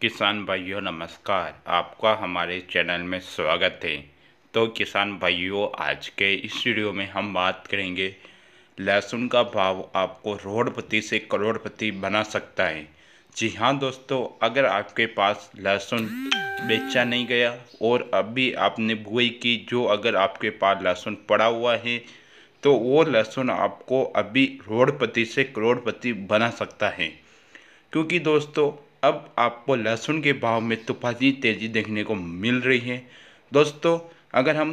किसान भाइयों नमस्कार आपका हमारे चैनल में स्वागत है तो किसान भाइयों आज के इस वीडियो में हम बात करेंगे लहसुन का भाव आपको रोडपति से करोड़पति बना सकता है जी हाँ दोस्तों अगर आपके पास लहसुन बेचा नहीं गया और अभी आपने बुआई की जो अगर आपके पास लहसुन पड़ा हुआ है तो वो लहसुन आपको अभी रोडपति से करोड़पति बना सकता है क्योंकि दोस्तों अब आपको लहसुन के भाव में तुफानी तेज़ी देखने को मिल रही है दोस्तों अगर हम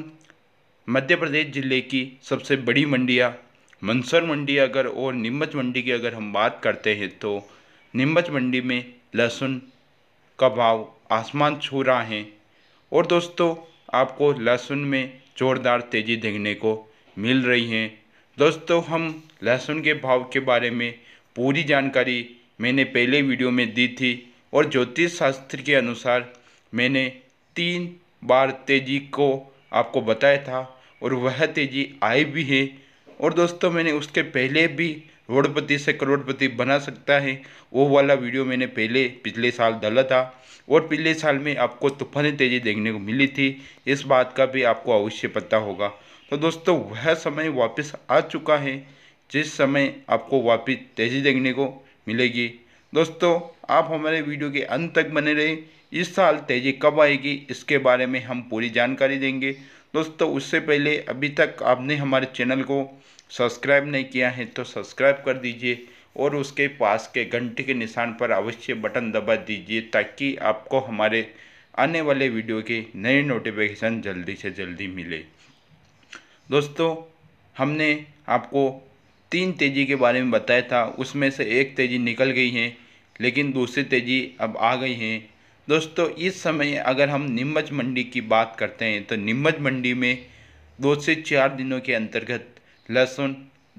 मध्य प्रदेश ज़िले की सबसे बड़ी मंडिया मंसर मंडी अगर और नीमच मंडी की अगर हम बात करते हैं तो निम्बच मंडी में लहसुन का भाव आसमान छू रहा है और दोस्तों आपको लहसुन में ज़ोरदार तेज़ी देखने को मिल रही है दोस्तों हम लहसुन के भाव के बारे में पूरी जानकारी मैंने पहले वीडियो में दी थी और ज्योतिष शास्त्र के अनुसार मैंने तीन बार तेजी को आपको बताया था और वह तेजी आई भी है और दोस्तों मैंने उसके पहले भी रोडपति से करोड़पति बना सकता है वो वाला वीडियो मैंने पहले पिछले साल डाला था और पिछले साल में आपको तूफानी तेज़ी देखने को मिली थी इस बात का भी आपको अवश्य पता होगा तो दोस्तों वह समय वापस आ चुका है जिस समय आपको वापस तेज़ी देखने को मिलेगी दोस्तों आप हमारे वीडियो के अंत तक बने रहें इस साल तेज़ी कब आएगी इसके बारे में हम पूरी जानकारी देंगे दोस्तों उससे पहले अभी तक आपने हमारे चैनल को सब्सक्राइब नहीं किया है तो सब्सक्राइब कर दीजिए और उसके पास के घंटे के निशान पर अवश्य बटन दबा दीजिए ताकि आपको हमारे आने वाले वीडियो के नए नोटिफिकेशन जल्दी से जल्दी मिले दोस्तों हमने आपको तीन तेजी के बारे में बताया था उसमें से एक तेजी निकल गई है लेकिन दूसरी तेजी अब आ गई हैं दोस्तों इस समय अगर हम नीमच मंडी की बात करते हैं तो नीमच मंडी में दो से चार दिनों के अंतर्गत लहसुन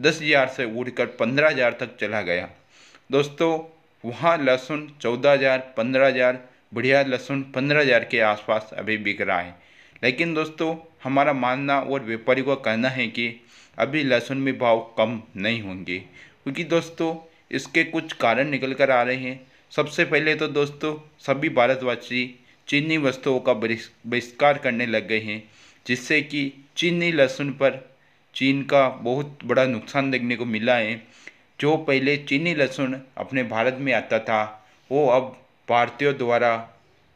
दस हज़ार से कर पंद्रह हज़ार तक चला गया दोस्तों वहाँ लहसुन चौदह हज़ार पंद्रह हज़ार बढ़िया लहसुन पंद्रह हज़ार के आसपास अभी बिक रहा है लेकिन दोस्तों हमारा मानना और व्यापारी का कहना है कि अभी लहसुन में भाव कम नहीं होंगे क्योंकि दोस्तों इसके कुछ कारण निकल कर आ रहे हैं सबसे पहले तो दोस्तों सभी भारतवासी चीनी वस्तुओं का बहिष्कार करने लग गए हैं जिससे कि चीनी लहसुन पर चीन का बहुत बड़ा नुकसान देखने को मिला है जो पहले चीनी लहसुन अपने भारत में आता था वो अब भारतीयों द्वारा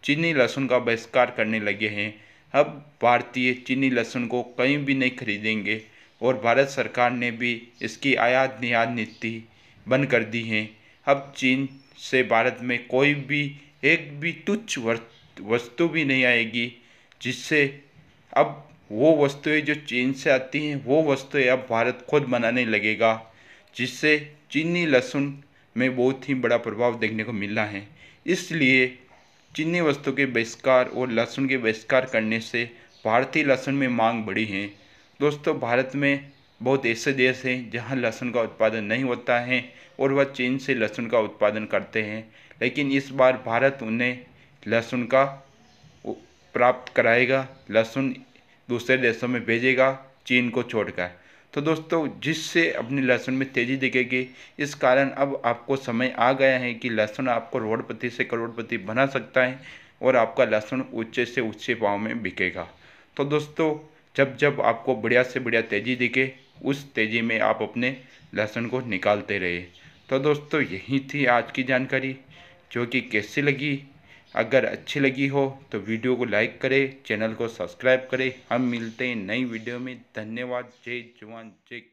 चीनी लहसुन का बहिष्कार करने लगे हैं अब भारतीय चीनी लहसुन को कहीं भी नहीं खरीदेंगे और भारत सरकार ने भी इसकी आयात निर्यात नीति बंद कर दी है अब चीन से भारत में कोई भी एक भी तुच्छ वस्तु भी नहीं आएगी जिससे अब वो वस्तुएं जो चीन से आती हैं वो वस्तुएं अब भारत खुद बनाने लगेगा जिससे चीनी लहसुन में बहुत ही बड़ा प्रभाव देखने को मिला है इसलिए चीनी वस्तु के बहिष्कार और लहसुन के बहिष्कार करने से भारतीय लहसुन में मांग बढ़ी है दोस्तों भारत में बहुत ऐसे देश हैं जहाँ लहसुन का उत्पादन नहीं होता है और वह चीन से लहसुन का उत्पादन करते हैं लेकिन इस बार भारत उन्हें लहसुन का प्राप्त कराएगा लहसुन दूसरे देशों में भेजेगा चीन को छोड़कर तो दोस्तों जिससे अपनी लहसुन में तेज़ी दिखेगी इस कारण अब आपको समय आ गया है कि लहसुन आपको रोडपति से करोड़पति बना सकता है और आपका लहसुन ऊँचे से ऊँचे भाव में बिकेगा तो दोस्तों जब जब आपको बढ़िया से बढ़िया तेज़ी दिखे उस तेज़ी में आप अपने लहसुन को निकालते रहे तो दोस्तों यही थी आज की जानकारी जो कि कैसी लगी अगर अच्छी लगी हो तो वीडियो को लाइक करें चैनल को सब्सक्राइब करें हम मिलते हैं नई वीडियो में धन्यवाद जय जवान जय